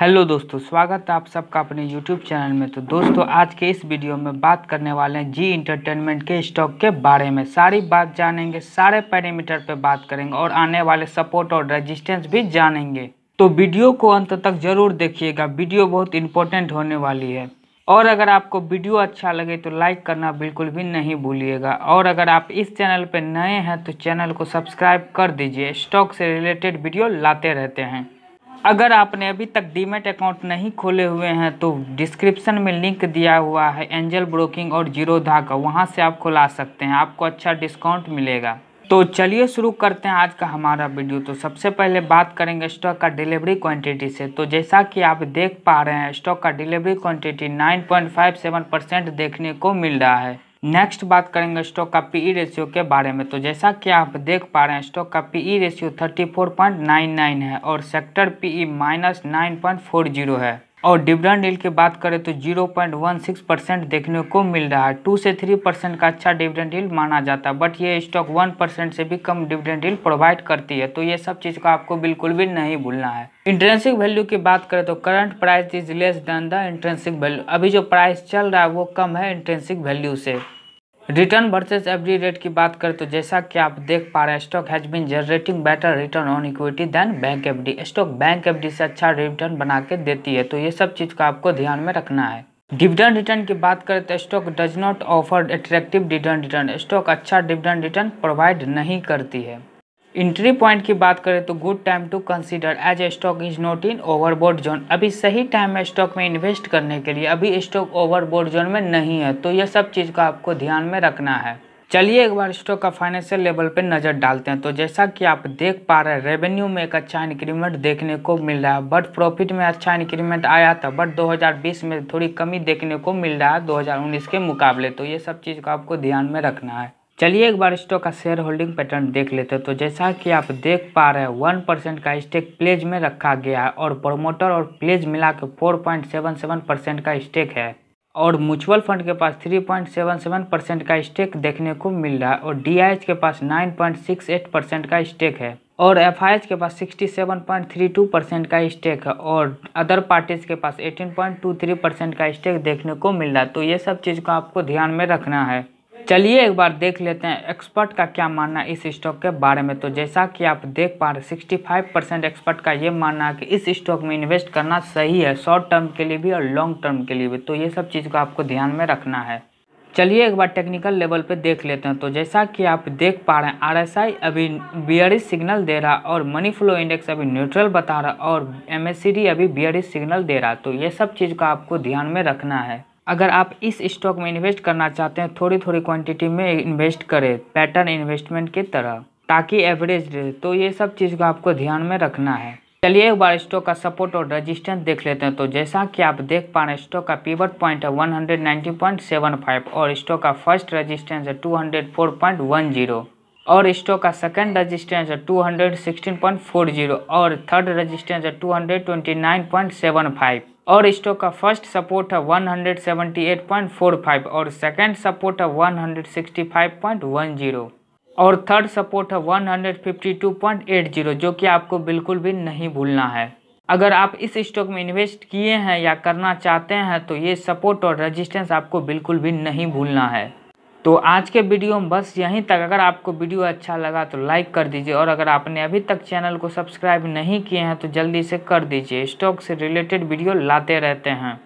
hello दोस्तों स्वागत है आप सबका अपने यूट्यूब चैनल में तो दोस्तों आज के इस वीडियो में बात करने वाले हैं जी इंटरटेनमेंट के स्टॉक के बारे में सारी बात जानेंगे सारे पैरामीटर पे बात करेंगे और आने वाले सपोर्ट और रेजिस्टेंस भी जानेंगे तो वीडियो को अंत तक जरूर देखिएगा वीडियो बहुत इंपॉर्टेंट होने वाली है और अगर आपको वीडियो अच्छा लगे तो लाइक करना बिल्कुल भी नहीं भूलिएगा और अगर आप इस चैनल पर नए हैं तो चैनल को सब्सक्राइब कर दीजिए स्टॉक से रिलेटेड वीडियो लाते रहते हैं अगर आपने अभी तक डीमेट अकाउंट नहीं खोले हुए हैं तो डिस्क्रिप्शन में लिंक दिया हुआ है एंजल ब्रोकिंग और जीरोधा का वहाँ से आप खुला सकते हैं आपको अच्छा डिस्काउंट मिलेगा तो चलिए शुरू करते हैं आज का हमारा वीडियो तो सबसे पहले बात करेंगे स्टॉक का डिलीवरी क्वांटिटी से तो जैसा कि आप देख पा रहे हैं स्टॉक का डिलीवरी क्वांटिटी 9.57 परसेंट देखने को मिल रहा है नेक्स्ट बात करेंगे स्टॉक का पीई रेशियो e के बारे में तो जैसा कि आप देख पा रहे हैं स्टॉक का पीई रेशियो 34.99 है और सेक्टर पीई माइनस नाइन है और डिविडेंड डील की बात करें तो 0.16 परसेंट देखने को मिल रहा है टू से थ्री परसेंट का अच्छा डिविडेंड डील माना जाता है बट ये स्टॉक वन परसेंट से भी कम डिविडेंड डील प्रोवाइड करती है तो ये सब चीज़ को आपको बिल्कुल भी नहीं भूलना है इंट्रेंसिक वैल्यू की बात करें तो current price is less than the intrinsic value अभी जो प्राइस चल रहा है वो कम है इंट्रेंसिक वैल्यू से रिटर्न वर्सेस एवरी रेट की बात करें तो जैसा कि आप देख पा रहे हैं stock has been generating better return on equity than bank FD stock bank FD से अच्छा रिटर्न बना के देती है तो ये सब चीज़ का आपको ध्यान में रखना है डिविडेंड रिटर्न की बात करें तो stock does not offer attractive dividend return stock अच्छा डिविडेंड रिटर्न प्रोवाइड नहीं करती है इंट्री पॉइंट की बात करें तो good time to consider as a stock is not in overboard zone अभी सही टाइम है स्टॉक में इन्वेस्ट करने के लिए अभी स्टॉक ओवरबोर्ड जोन में नहीं है तो यह सब चीज़ का आपको ध्यान में रखना है चलिए एक बार स्टॉक का फाइनेंशियल लेवल पर नज़र डालते हैं तो जैसा कि आप देख पा रहे हैं रेवेन्यू में एक अच्छा इंक्रीमेंट देखने को मिल रहा है बट प्रॉफिट में अच्छा इंक्रीमेंट आया था बट 2020 में थोड़ी कमी देखने को मिल रहा है 2019 के मुकाबले तो ये सब चीज़ का आपको ध्यान में रखना है चलिए एक बार स्टॉक का शेयर होल्डिंग पैटर्न देख लेते हैं तो जैसा कि आप देख पा रहे हैं वन परसेंट का स्टेक प्लेज में रखा गया है और प्रोमोटर और प्लेज मिला के four point seven seven percent का स्टेक है और म्यूचुअल फंड के पास three point seven seven percent का स्टेक देखने को मिल रहा है और डी के पास nine point six eight percent का स्टेक है और एफ के पास सिक्सटी परसेंट का स्टेक है और अदर पार्टीज के पास एटीन परसेंट का स्टेक देखने को मिल रहा है तो ये सब चीज़ को आपको ध्यान में रखना है चलिए एक बार देख लेते हैं एक्सपर्ट का क्या मानना है इस स्टॉक के बारे में तो जैसा कि आप देख पा रहे सिक्सटी फाइव परसेंट एक्सपर्ट का ये मानना है कि इस स्टॉक में इन्वेस्ट करना सही है शॉर्ट टर्म के लिए भी और लॉन्ग टर्म के लिए भी तो ये सब चीज़ को आपको ध्यान में रखना है चलिए एक बार टेक्निकल लेवल पे देख लेते हैं तो जैसा कि आप देख पा रहे हैं आरएसआई अभी बियरिस सिग्नल दे रहा और मनी फ्लो इंडेक्स अभी न्यूट्रल बता रहा और एमएससीडी अभी बियरिस सिग्नल दे रहा तो ये सब चीज़ का आपको ध्यान में रखना है अगर आप इस स्टॉक में इन्वेस्ट करना चाहते हैं थोड़ी थोड़ी क्वांटिटी में इन्वेस्ट करें पैटर्न इन्वेस्टमेंट की तरह ताकि एवरेज रहे तो ये सब चीज़ को आपको ध्यान में रखना है चलिए एक बार स्टॉक का सपोर्ट और रेजिस्टेंस देख लेते हैं तो जैसा कि आप देख पा रहे हैं स्टॉक का पीवर पॉइंट है वन फाइव और स्टॉक का फर्स्ट रजिस्टेंस है जीरो और स्टॉक का सेकंड रजिस्टेंस है जीरो और थर्ड रजिस्टेंस है फाइव और स्टॉक का फर्स्ट सपोर्ट है 178.45 और सेकंड सपोर्ट है 165.10 और थर्ड सपोर्ट है 152.80 जो कि आपको बिल्कुल भी नहीं भूलना है अगर आप इस स्टॉक में इन्वेस्ट किए हैं या करना चाहते हैं तो ये सपोर्ट और रेजिस्टेंस आपको बिल्कुल भी नहीं भूलना है तो आज के वीडियो में बस यहीं तक अगर आपको वीडियो अच्छा लगा तो लाइक कर दीजिए और अगर आपने अभी तक चैनल को सब्सक्राइब नहीं किए हैं तो जल्दी से कर दीजिए स्टॉक से रिलेटेड वीडियो लाते रहते हैं